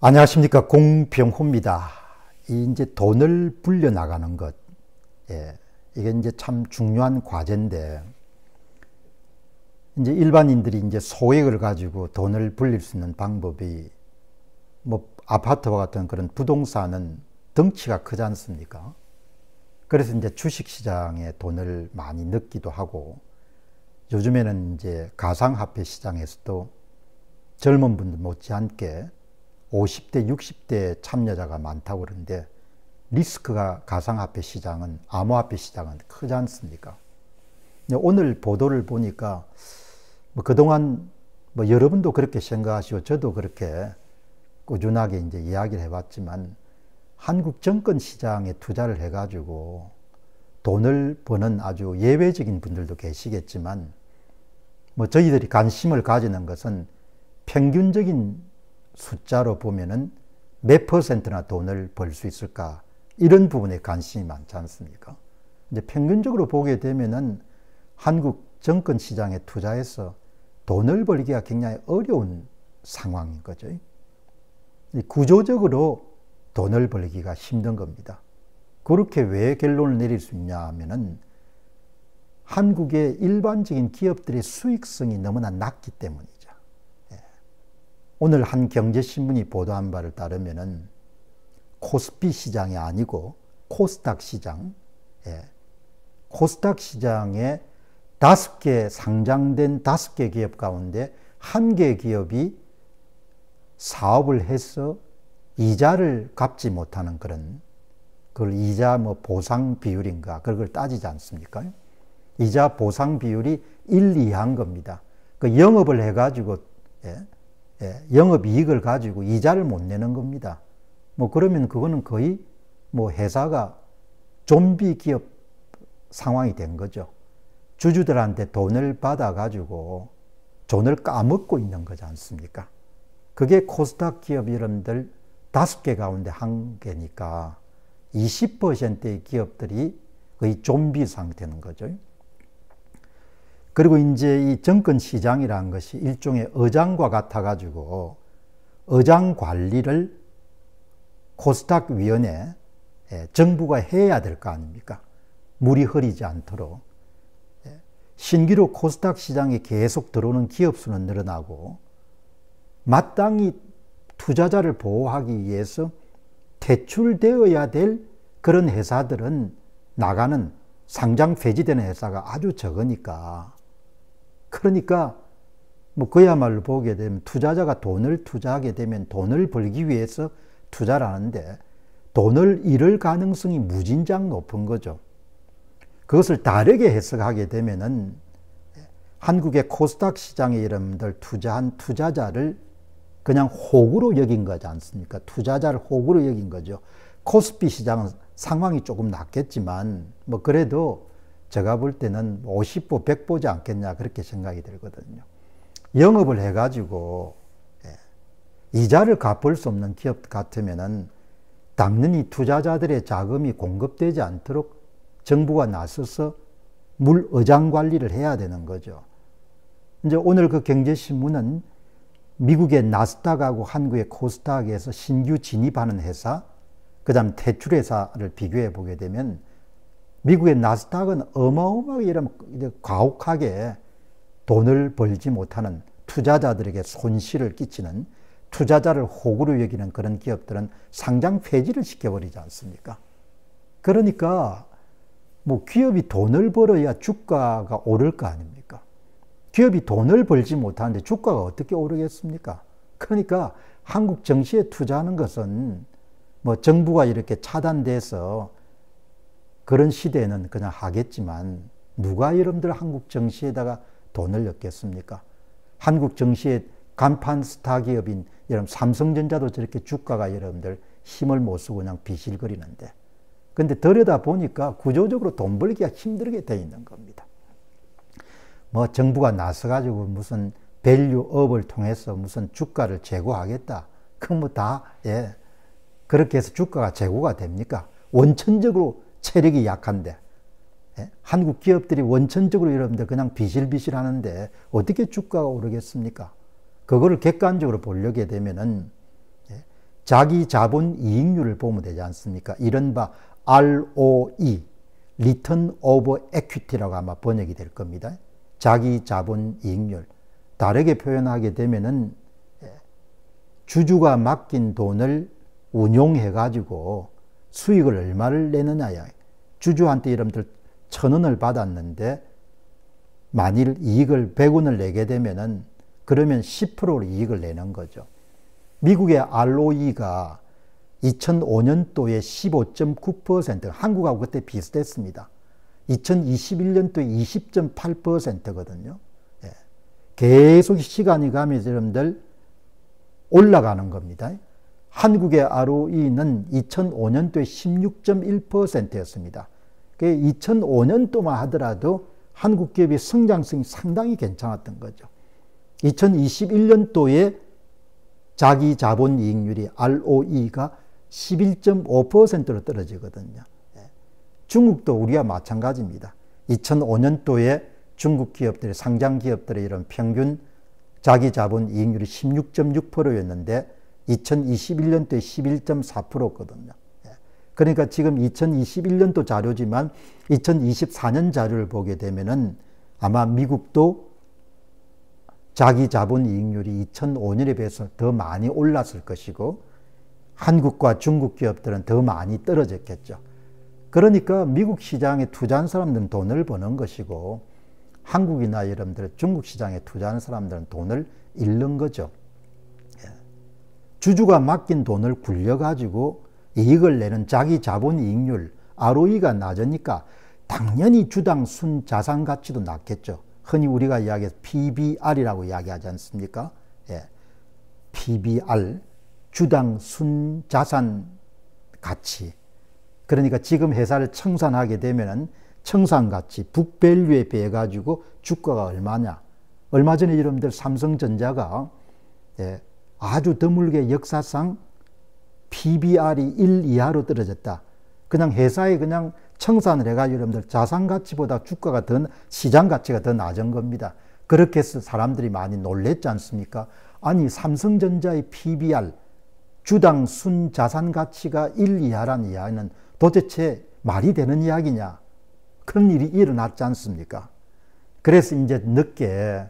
안녕하십니까 공병호입니다. 이제 돈을 불려 나가는 것 예, 이게 이제 참 중요한 과제인데 이제 일반인들이 이제 소액을 가지고 돈을 불릴 수 있는 방법이 뭐 아파트와 같은 그런 부동산은 덩치가 크지 않습니까? 그래서 이제 주식시장에 돈을 많이 넣기도 하고 요즘에는 이제 가상화폐 시장에서도 젊은 분들 못지않게 50대, 60대 참여자가 많다고 그러는데 리스크가 가상화폐 시장은 암호화폐 시장은 크지 않습니까? 오늘 보도를 보니까 뭐 그동안 뭐 여러분도 그렇게 생각하시고 저도 그렇게 꾸준하게 이제 이야기를 해왔지만 한국 정권 시장에 투자를 해가지고 돈을 버는 아주 예외적인 분들도 계시겠지만 뭐 저희들이 관심을 가지는 것은 평균적인 숫자로 보면은 몇 퍼센트나 돈을 벌 수 있을까 이런 부분에 관심이 많지 않습니까? 이제 평균적으로 보게 되면은 한국 정권 시장에 투자해서 돈을 벌기가 굉장히 어려운 상황인 거죠. 구조적으로 돈을 벌기가 힘든 겁니다. 그렇게 왜 결론을 내릴 수 있냐 하면은 한국의 일반적인 기업들의 수익성이 너무나 낮기 때문이죠. 오늘 한 경제신문이 보도한 바를 따르면 코스피 시장이 아니고 코스닥 시장, 예. 코스닥 시장에 다섯 개 상장된 다섯 개 기업 가운데 한 개 기업이 사업을 해서 이자를 갚지 못하는 그런 그걸 이자 뭐 보상 비율인가 그걸 따지지 않습니까? 이자 보상 비율이 1, 2한 겁니다. 그 영업을 해가지고 예. 예, 영업 이익을 가지고 이자를 못 내는 겁니다. 뭐 그러면 그거는 거의 뭐 회사가 좀비 기업 상황이 된 거죠. 주주들한테 돈을 받아가지고 돈을 까먹고 있는 거지 않습니까? 그게 코스닥 기업 이름들 다섯 개 가운데 한 개니까 20%의 기업들이 거의 좀비 상태는 거죠. 그리고 이제 이 정권 시장이라는 것이 일종의 어장과 같아가지고 어장 관리를 코스닥 위원회 예, 정부가 해야 될 거 아닙니까? 물이 흐리지 않도록 예, 신기루 코스닥 시장에 계속 들어오는 기업 수는 늘어나고 마땅히 투자자를 보호하기 위해서 퇴출되어야 될 그런 회사들은 나가는 상장 폐지되는 회사가 아주 적으니까 그러니까 뭐 그야말로 보게 되면 투자자가 돈을 투자하게 되면 돈을 벌기 위해서 투자를 하는데 돈을 잃을 가능성이 무진장 높은 거죠. 그것을 다르게 해석하게 되면은 한국의 코스닥 시장에 여러분들 투자한 투자자를 그냥 호구로 여긴 거지 않습니까? 투자자를 호구로 여긴 거죠. 코스피 시장은 상황이 조금 낫겠지만 뭐 그래도 제가 볼 때는 50보, 100보지 않겠냐 그렇게 생각이 들거든요. 영업을 해가지고 예, 이자를 갚을 수 없는 기업 같으면은 당연히 투자자들의 자금이 공급되지 않도록 정부가 나서서 물 어장 관리를 해야 되는 거죠. 이제 오늘 그 경제신문은 미국의 나스닥하고 한국의 코스닥에서 신규 진입하는 회사, 그 다음 대출회사를 비교해 보게 되면 미국의 나스닥은 어마어마하게 이런 과혹하게 돈을 벌지 못하는 투자자들에게 손실을 끼치는 투자자를 호구로 여기는 그런 기업들은 상장 폐지를 시켜버리지 않습니까? 그러니까 뭐 기업이 돈을 벌어야 주가가 오를 거 아닙니까? 기업이 돈을 벌지 못하는데 주가가 어떻게 오르겠습니까? 그러니까 한국 정시에 투자하는 것은 뭐 정부가 이렇게 차단돼서 그런 시대에는 그냥 하겠지만 누가 여러분들 한국 정시에다가 돈을 넣겠습니까? 한국 정시의 간판 스타 기업인 여러분 삼성전자도 저렇게 주가가 여러분들 힘을 못 쓰고 그냥 비실거리는데 근데 들여다 보니까 구조적으로 돈 벌기가 힘들게 돼 있는 겁니다. 뭐 정부가 나서 가지고 무슨 밸류업을 통해서 무슨 주가를 제고하겠다. 그뭐 다, 예. 그렇게 해서 주가가 제고가 됩니까? 원천적으로 체력이 약한데 예? 한국 기업들이 원천적으로 여러분들 그냥 비실비실 하는데 어떻게 주가가 오르겠습니까? 그거를 객관적으로 보려게 되면은 예? 자기 자본 이익률을 보면 되지 않습니까? 이른바 ROE, Return over Equity라고 아마 번역이 될 겁니다. 자기 자본 이익률. 다르게 표현하게 되면은 예? 주주가 맡긴 돈을 운용해 가지고 수익을 얼마를 내느냐야. 주주한테 여러분들 천 원을 받았는데 만일 이익을 100원을 내게 되면은 그러면 10%를 이익을 내는 거죠. 미국의 ROE가 2005년도에 15.9% 한국하고 그때 비슷했습니다. 2021년도에 20.8%거든요. 예. 계속 시간이 가면 여러분들 올라가는 겁니다. 한국의 ROE는 2005년도에 16.1%였습니다. 2005년도만 하더라도 한국 기업의 성장성이 상당히 괜찮았던 거죠. 2021년도에 자기 자본 이익률이 ROE가 11.5%로 떨어지거든요. 예. 중국도 우리와 마찬가지입니다. 2005년도에 중국 기업들의 상장 기업들의 이런 평균 자기 자본 이익률이 16.6%였는데 2021년도에 11.4%거든요. 예. 그러니까 지금 2021년도 자료지만 2024년 자료를 보게 되면은 아마 미국도 자기 자본 이익률이 2005년에 비해서 더 많이 올랐을 것이고 한국과 중국 기업들은 더 많이 떨어졌겠죠. 그러니까 미국 시장에 투자한 사람들은 돈을 버는 것이고 한국이나 여러분들 중국 시장에 투자하 사람들은 돈을 잃는 거죠. 주주가 맡긴 돈을 굴려가지고 이익을 내는 자기 자본 이익률 ROE가 낮으니까 당연히 주당 순자산 가치도 낮겠죠. 흔히 우리가 이야기해서 PBR이라고 이야기하지 않습니까? 예. PBR 주당 순자산 가치. 그러니까 지금 회사를 청산하게 되면은 청산 가치 북밸류에 비해 가지고 주가가 얼마냐. 얼마 전에 여러분들 삼성전자가 예, 아주 드물게 역사상 PBR이 1 이하로 떨어졌다. 그냥 회사에 그냥 청산을 해가지고 여러분들 자산가치보다 주가가 더, 시장가치가 더 낮은 겁니다. 그렇게 해서 사람들이 많이 놀랬지 않습니까? 아니, 삼성전자의 PBR, 주당 순 자산가치가 1 이하란 이야는 도대체 말이 되는 이야기냐? 그런 일이 일어났지 않습니까? 그래서 이제 늦게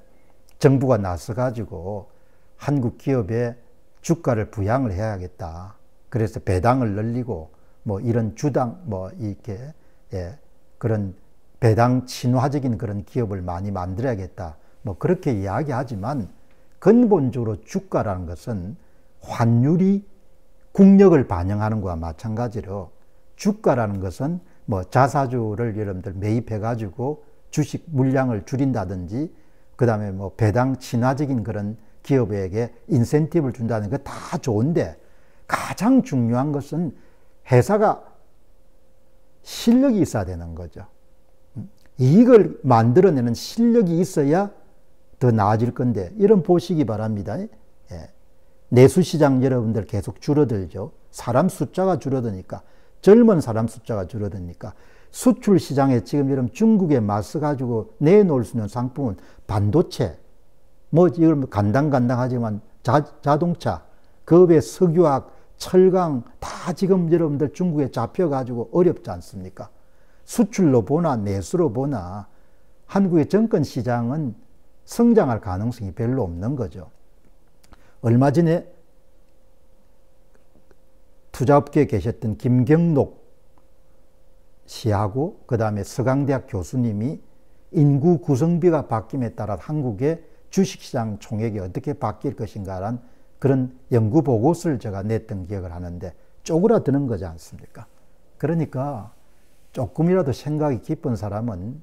정부가 나서가지고 한국 기업의 주가를 부양을 해야겠다. 그래서 배당을 늘리고 뭐 이런 주당 뭐 이렇게 예, 그런 배당 친화적인 그런 기업을 많이 만들어야겠다. 뭐 그렇게 이야기하지만 근본적으로 주가라는 것은 환율이 국력을 반영하는 것과 마찬가지로 주가라는 것은 뭐 자사주를 여러분들 매입해 가지고 주식 물량을 줄인다든지 그다음에 뭐 배당 친화적인 그런 기업에게 인센티브를 준다는 게 다 좋은데 가장 중요한 것은 회사가 실력이 있어야 되는 거죠. 음, 이익을 만들어내는 실력이 있어야 더 나아질 건데 이런 보시기 바랍니다. 예. 내수시장 여러분들 계속 줄어들죠. 사람 숫자가 줄어드니까 젊은 사람 숫자가 줄어드니까 수출 시장에 지금 여러분 중국에 맞서 가지고 내놓을 수 있는 상품은 반도체, 뭐 이걸 뭐 간당간당하지만 자, 자동차, 그업 석유학, 철강 다 지금 여러분들 중국에 잡혀가지고 어렵지 않습니까? 수출로 보나 내수로 보나 한국의 정권 시장은 성장할 가능성이 별로 없는 거죠. 얼마 전에 투자업계에 계셨던 김경록 씨하고 그 다음에 서강대학 교수님이 인구 구성비가 바뀜에 따라 한국의 주식시장 총액이 어떻게 바뀔 것인가란 그런 연구 보고서를 제가 냈던 기억을 하는데 쪼그라드는 거지 않습니까? 그러니까 조금이라도 생각이 깊은 사람은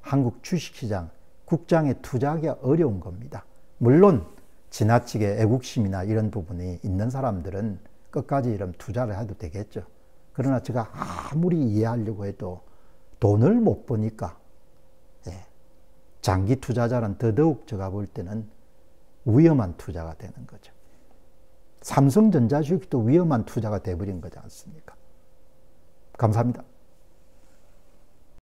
한국 주식시장, 국장에 투자하기가 어려운 겁니다. 물론 지나치게 애국심이나 이런 부분이 있는 사람들은 끝까지 이런 투자를 해도 되겠죠. 그러나 제가 아무리 이해하려고 해도 돈을 못보니까 장기 투자자는 더더욱 제가 볼 때는 위험한 투자가 되는 거죠. 삼성전자 주식도 위험한 투자가 돼버린 거지 않습니까? 감사합니다.